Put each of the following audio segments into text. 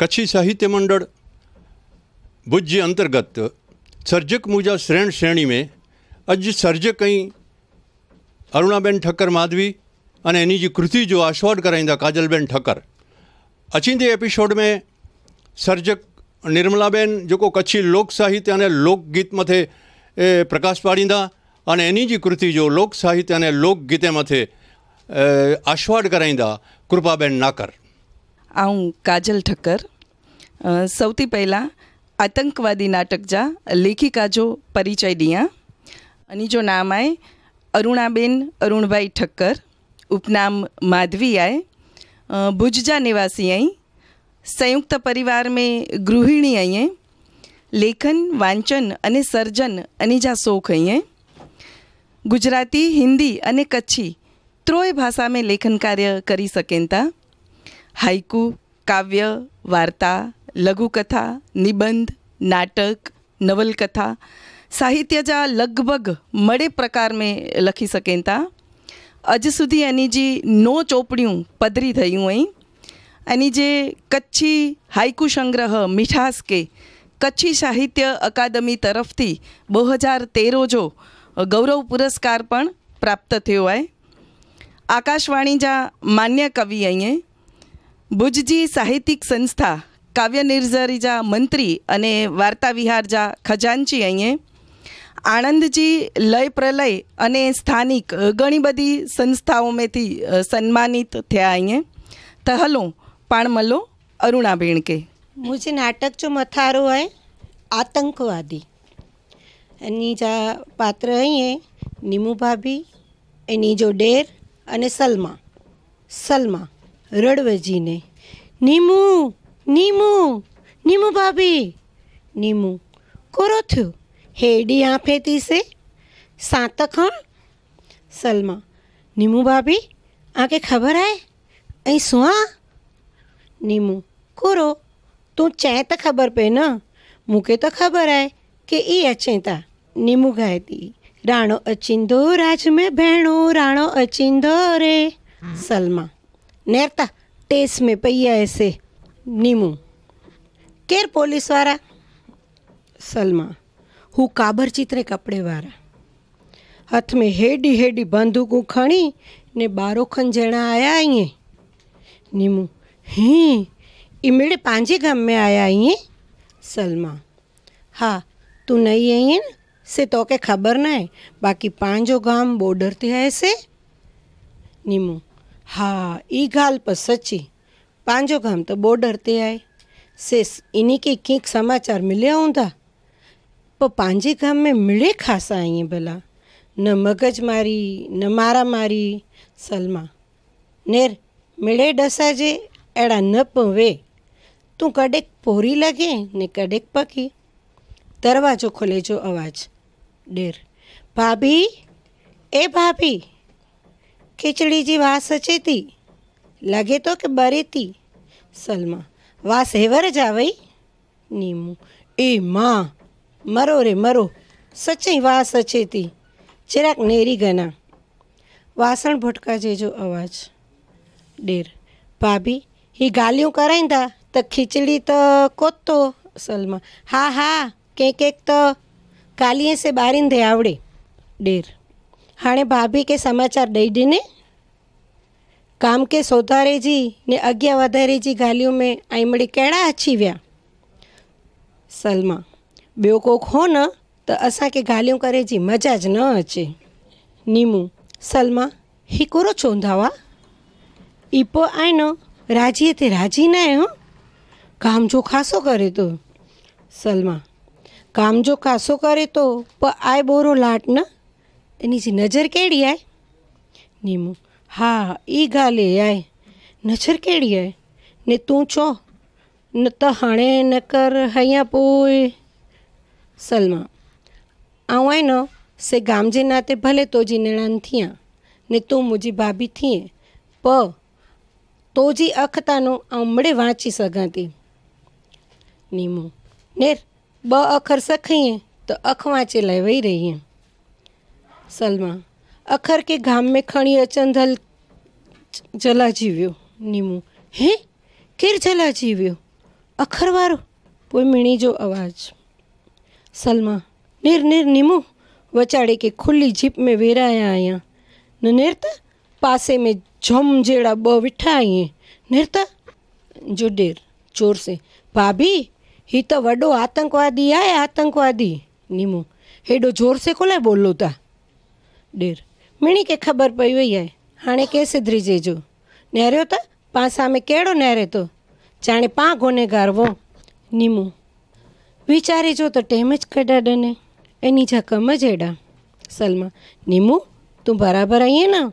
કચ્છી સાહિત્ય મંડળ ભુજ્ય અંતર્ગત સર્જક મુજા શ્રેણ શ્રેણી મેં અજ સર્જક અહીં અરુણાબેન ઠક્કર માધવી અને એની જે કૃતિ જો આસ્વાદ कराईंदा કાજલબેન ઠક્કર અચીंदे એપિસોડ મેં સર્જક નિર્મલાબેન जेको કચ્છી લોક સાહિત્ય અને લોકગીત મથે પ્રકાશ પાડીंदा અને એની જે કૃતિ જો લોક સાહિત્ય અને લોકગીતે મથે આસ્વાદ कराईंदा કૃપાબેન નાકર આઉં કાજલ ઠક્કર સૌથી પહેલાં આતંકવાદી નાટક જા લેખિકા જો પરિચય દિયા અને જો નામ આય અરુણાબેન અરુણભાઈ ઠક્કર ઉપનામ માધવી આય ભુજજા નિવાસી અહીં સંયુક્ત પરિવાર મેં ગૃહિણી અહીં લેખન વાંચન અને સર્જન અને જા શોખ અહીં ગુજરાતી હિન્દી અને કચ્છી ત્રોય ભાષા મેં લેખન કાર્ય કરી શકેનતા હાઇકુ કાવ્ય વાર્તા લઘુકથા નિબંધ નાટક નવलकथा साहित्य जा લગભગ મડે પ્રકાર મેં લખી सकें था अॼु સુધી એની જે નો ચોપડિયું પધરી થયું અહીં એની જે કચ્છી હાઇકુ સંગ્રહ મીઠાસ કે કચ્છી સાહિત્ય અકાદમી તરફથી બે હજાર તેરો જો ગૌરવ પુરસ્કાર પણ પ્રાપ્ત થયો હોય આકાશવાણી જા માન્ય કવિ અહીંયા ભુજજી સાહિત્યિક સંસ્થા કાવ્ય નિર્ઝરીજા મંત્રી અને વાર્તા વિહાર જા ખજાનચી અહીંયા આણંદજી લય પ્રલય અને સ્થાનિક ઘણી બધી સંસ્થાઓમાંથી સન્માનિત થયા અહીંયા તહલો પાણમલો અરુણા બેણકે મુજે નાટક જો મથારો હૈ આતંકવાદી એની જા પાત્ર અહીં નીમુ ભાભી એની જો ડેર અને સલમા સલમા રડવજીને નીમુ નીમુ નીમુ ભાભી નીમુ કોરો થયો હેડી આંફે તીસે સાતક હા સલમા નીમુ ભાભી આંકે ખબર હે અહીં શું આ નીમુ કોરો તું ચેત ખબર પે ન મૂકે તો ખબર હે કે એ અચેતા નીમુ ગાયતી રાણો અચિંદો રાજ મેં ભેણો રાણો અચિંદો રે સલમા નેરતા ટેસ મેં પૈયા એસે નીમુ કેર પોલીસવાળા સલમા હું કાબર ચિત્રે કપડેવાળા હાથમાં હેડી હેડી બંદૂકું ખણી ને બારોખન જણા આયા અહીં નીમુ હે इमड़े पांजे गम में आया आई सलमा हाँ तू नहीं आई है से तो के खबर ना है बाकी पांजो गाम बॉर्डर ते है से नीमू हाँ गाल पर सची पंहिंजो कमु त बॉडर ते आहे सेस इन खे कीअं समाचार मिले हूंदा पोइ पंहिंजे गाम में मिड़े खासा ईअं भला न मगज मारी न मारा मारी सलमा नेर मिड़े ॾसाइजे अहिड़ा न पवे तू कॾहिं पोरी लॻे ने कॾहिं पकी दरवाजो खोले जो आवाज़ ॾेर भाभी ए भाभी खिचड़ी जी वास अचे थी લગે તો કે બરેતી સલમા વાસ હેવર જાવઈ નીમુ એ માં મરો રે મરો સચઈ વાસ અચેતી ચિરાક નેરી ગના વાસણ ભટકા જેજો અવાજ ડેર ભાભી હી ગાલિયું કરાઈ તા તો ખીચડી તો કોતો સલમા હા હા કંઈક એક તો કાલીએ સે બારીને આવડે ડેર હાણે ભાભી કે સમાચાર દઈ દીને કામ કે સોધારેજી ને અજ્ઞા વધારેજી ગાલિયો મેં આઈમડે કેળા અછીવ્યા સલમા ॿियो કોક હો ન त असांखे ॻाल्हियूं करे जी मज़ा ज न अचे नीमू सलमा ही कोरो चवंदा हुआ ઈપો આયનો રાજીએ તે રાજી ના હો કામ જો ખાસો કરે તો સલમા કામ જો ખાસો કરે તો પણ આય બોરો લાટ ન એની જે નજર કેડી આય નીમુ હા એ ગાલે આય નજર કેડી આય ને તું ચો ન તો હાણે નકર હૈયા પોય સલમા આવાય ન સે ગામજે નાતે ભલે તોજી નિણાન થિયા ને તું મુજી ભાભી થીએ પ તોજી અખતાનું આમળે વાંચી સગાતી નીમો નેર બ અખર સખીએ તો અખ વાંચે લેવાઈ રહીએ સલમા अखर के घाम में खणी अचंदल जला वियो नीमू हे केरु जला वियो अखर वारो पोइ मिणी जो आवाज़ सलमा निर निर नीमू वचाड़े के खुली जीप में वेराया आया न निर त पासे में झम जहिड़ा ब वेठा आई निर त जो डेर चोर से भाभी ही तो वॾो आतंकवादी आए आतंकवादी नीमू हेॾो जोर से कोलाए ॿोलो था डेर ಮಿಣಿಗೆ ಖಬರ್ ಪई हुई आहे हाणे के सिधरी जेजो नेरियो त पासा में कहिड़ो नेरे थो જાણે પા ગુનેગાર વો નીમું વિચારી જો તો ટેમ જ કડા ડને એની જકમ જ એડા સલમા નીમું તું બરાબર અહીંયા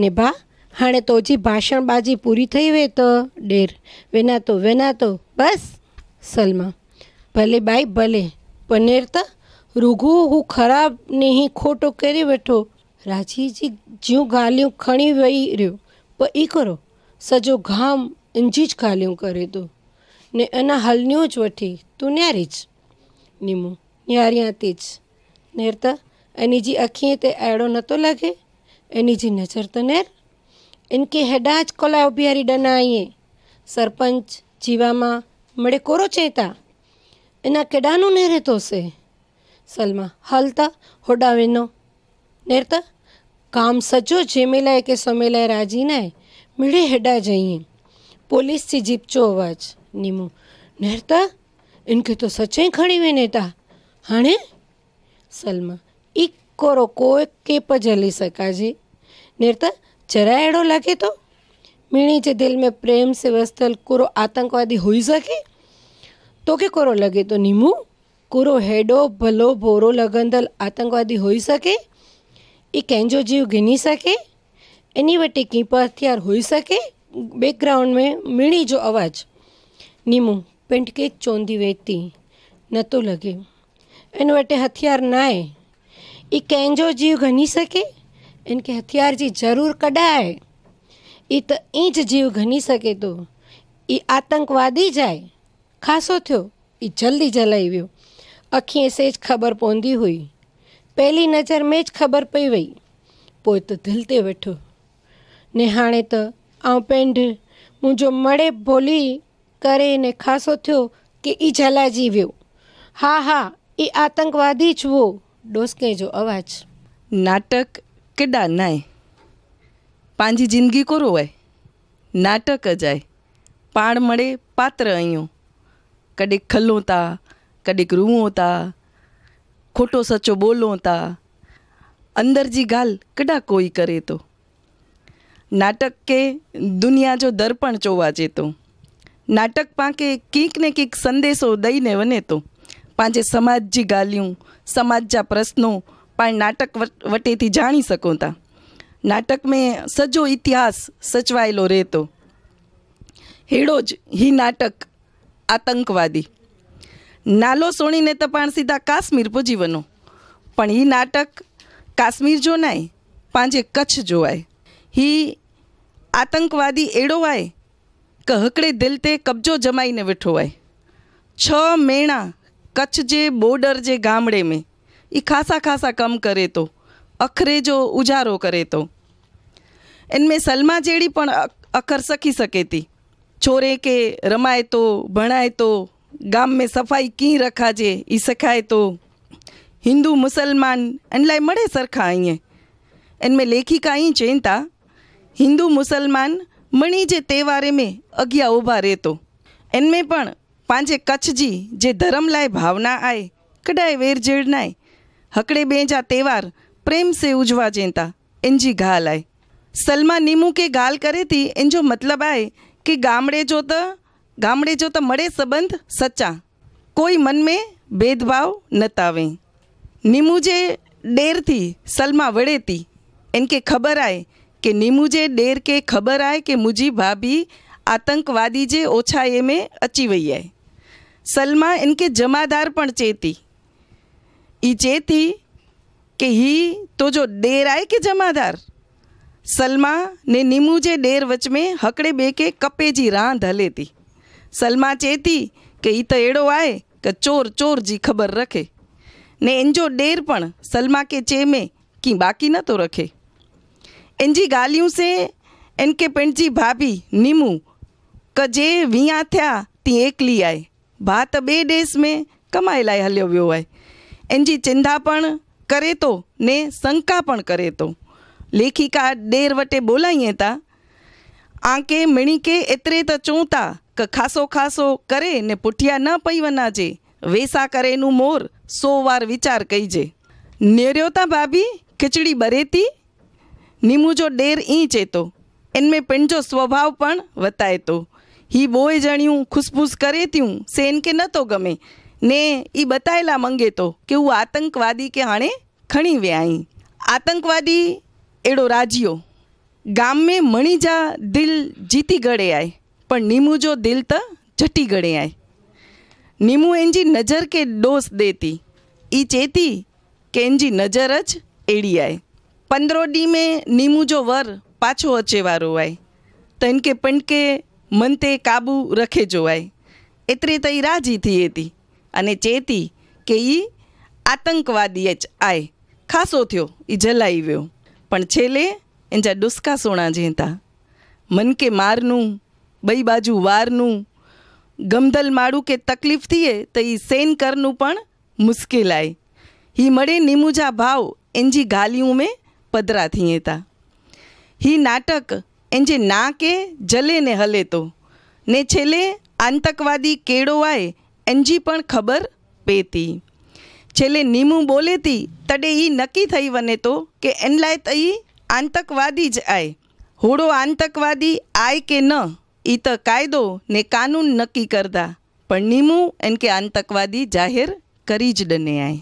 ને ને બા હાણે તોજી ભાષણબાજી પૂરી થઈ વે તો ડેર વેના તો વેના તો બસ સલમા ભલે બાઈ ભલે પનેર તો રૂઘું હું ખરાબ નહીં ખોટો કરી બેઠો રાજીજી જ્યું ગાલ્યું ખણી વહી રહ્યું પણ એ કરો સજો ઘામ ઊંઝી જ ગાલ્યું કરે તું ને એના હાલન્યું જ વઠી તું ન્યારી જ નીમો ન્યાર્યા તે જ નેરતા એની જે આખીએ તે આડો નહોતો લાગે એની જે નજર તો નેર એનકે હેડા જ કોલા ઉભિયારી ડનાઈએ સરપંચ જીવામાં મળે કોરો ચેતા એના કેડાનું નેરે તો છે સલમા હાલતા હોડાવેનો નેરતા काम કામ સજો જેમેલાય કે સમેલાય રાજીનાય मिड़े હેડા જઈએ पुलिस जीप चो अवाज नीमू नहरता इनके तो सचे खणी वेने था हाणे सलमा एक कोरो कोई केप ज हली सकाजे नहरता जरा अड़ो लगे तो मिणी जे दिल में प्रेम से वस्तल कोरो आतंकवादी हो सके तो के कोरो लगे तो नीमू कोरो हेडो भलो भोरो लगंदल आतंकवादी हो सके એ કેંજો જીવ गिनी सके એની વટે कीपर हथियार હોઈ શકે બેકગ્રાઉન્ડ में मिणी जो અવાજ નીમું પેન્ટ કે ચોંધી વેતી નતો લગે એનો વટે હથિયાર નાય એ કેંજો જીવ ઘની શકે એને કે હથિયાર જી જરૂર કડાય એ તો એ જ જીવ ઘની શકે તો એ આતંકવાદી જાય ખાસો થયો એ જલ્દી જલાવ્યો અખીએ સેજ ખબર પોંધી હોય પહેલી નજર મેં જ ખબર પઈ વઈ પોય તો દિલતે વેઠો ને હાણે તો આઉં પેંઢ મુંજો મળે ભોલી કરે ને ખાસો થયો કે એ જલા જીવ્યો હા હા એ આતંકવાદી જ વો ડોસકે જો અવાજ નાટક કે ડાનાય પાંજી જિંદગી કોરો હોય નાટક જાય પાણ મળે પાત્ર અહીંયો કડેક ખલ્લોતા કડેક રૂવોતા ખોટો સચ્ચો બોલો તા અંદરજી ગાલ કડા કોઈ કરે તો નાટક કે દુનિયા જો દર્પણ જોવા જેતો નાટક પાંકે કંઈક ને કંઈક સંદેશો દઈને વને તો પાંજે સમાજજી ગાલ્યું સમાજજા પ્રશ્નો પણ નાટક વટેથી જાણી શકો તા નાટક મેં સજો ઇતિહાસ સચવાયેલો રહેતો હેડો જ હી નાટક આતંકવાદી નાલો સોણીને તપાણ સીધા કાશ્મીર પૂજીવનું પણ એ નાટક કાશ્મીર જોનાય પાંજે કચ્છ જોવાય હી આતંકવાદી એડોવાય કે હકડે દિલ તે કબજો જમાઈને વેઠોવાય છ મેણા કચ્છ જે બોર્ડર જે ગામડે મેં એ ખાસા ખાસા કમ કરે તો અખરેજો ઉજારો કરે તો એનમે સલમા જેડી પણ અખર સખી સકેતી છોરે કે રમાય તો ભણાય તો गाम में सफाई कीअं रखाइजे ई सिखाए थो हिंदू मुसलमान इन लाइ मड़े सरखा ईअं इन में लेखिका ईअं चवनि था हिंदू मुसलमान मणी जे त्योहारे में अॻियां उभा रहे थो इन में पण पंहिंजे कच्छ जी जे धर्म लाइ भावना आहे कॾहिं वेर जेड़ न आहे हकड़े ॿिए जा त्योहार प्रेम से उजवाइजनि था इन जी ॻाल्हि आहे सलमा नीमू के ॻाल्हि करे थी इन जो मतिलबु आहे की गामड़े जो त ગામડે જો તો મળે સંબંધ સચ્ચા કોઈ મનમે ભેદભાવ નતાવે નિમુજે ડેરથી સલમા વળેતી એન કે ખબર આય કે નિમુજે ડેર કે ખબર આય કે મુજી ભાભી આતંકવાદી જે ઓછા એમે અચી વઈ આય સલમા એન કે જમાદાર પણ ચેતી ઈ ચેતી કે હી તો જો ડેર આય કે જમાદાર સલમા ને નિમુજે ડેર વચમે હકડે બે કે કપેજી રાંધ હલેતી સલમા ચેતી કે એ તો એડો આય કે ચોર ચોરજી ખબર રખે ને એન્જો ડેર પણ સલમા કે ચેમે કી બાકી નતો રખે એનજી ગાલ્યું સે એન કે પેણજી ભાભી નીમુ ક જે વિયા થયા તી એકલી આય ભાત બે દેશ મેં કમાઈ લાય હલ્યો વ્યો આય એનજી ચિંધા પણ કરે તો ને શંકા પણ કરે તો લેખિકા ડેર વટે બોલાઈએ તા આંકે મિણીકે એતરે તો ચોંતા ક ખાસો ખાસો કરે ને પુઠિયા ન પૈવના જે વેસા કરે એનું મોર સો વાર વિચાર કહીજે નેર્યોતા ભાભી ખીચડી બરેતી નિમુજો ડેર ઈ ચેતો એનમે પિંડજો સ્વભાવ પણ વતાય તો હી બોય જણ્યું ખુસફુસ કરે ત્યું સેન કે નતો ગમે ને એ બતાયેલા મંગે તો કે હું આતંકવાદી કે હાણે ખણી વ્યાઈ આતંકવાદી એડો રાજીઓ ગામે મણીજા દિલ જીતી ગળે આય પણ नीमू जो दिल त झटी गणे आहे नीमू इंजी नज़र के डोस देती ई चेती કે એની નજર જ એડી આય પંદરો ડી મેં નીમુ જો વર પાછો અચે વારો આય તો ઇનકે પંટકે મન તે કાબુ રખે જોવાય એટલે તઈ રાજી થઈ હતી અને ચેતી કે એ આતંકવાદી જ આય ખાસો થયો એ જલાઈ ગયો પણ છેલ્લે એજા ડુસકા સોણા જેતા મન કે મારનું બઈ બાજુ વારનું ગમદલ માળું કે તકલીફ થઈએ તો એ સેન કરનું પણ મુશ્કેલ આય હી મળે નિમુજા ભાવ એનજી ગાલિયું મેં પધરા થઈએ તા હી નાટક એનજે ના કે જલે ને હલે તો ને છેલ્લે આતંકવાદી કેળોવાય એનજી પણ ખબર પેતી છેલ્લે નીમુ બોલેતી તડે ઈ નક્કી થઈ વને તો કે એનલાય તઈ આતંકવાદી જ આય હોડો આતંકવાદી આય કે ન એ તો કાયદો ને કાનૂન નક્કી કરતા પણ નીમું એન કે આતંકવાદી જાહેર કરી જ દને આય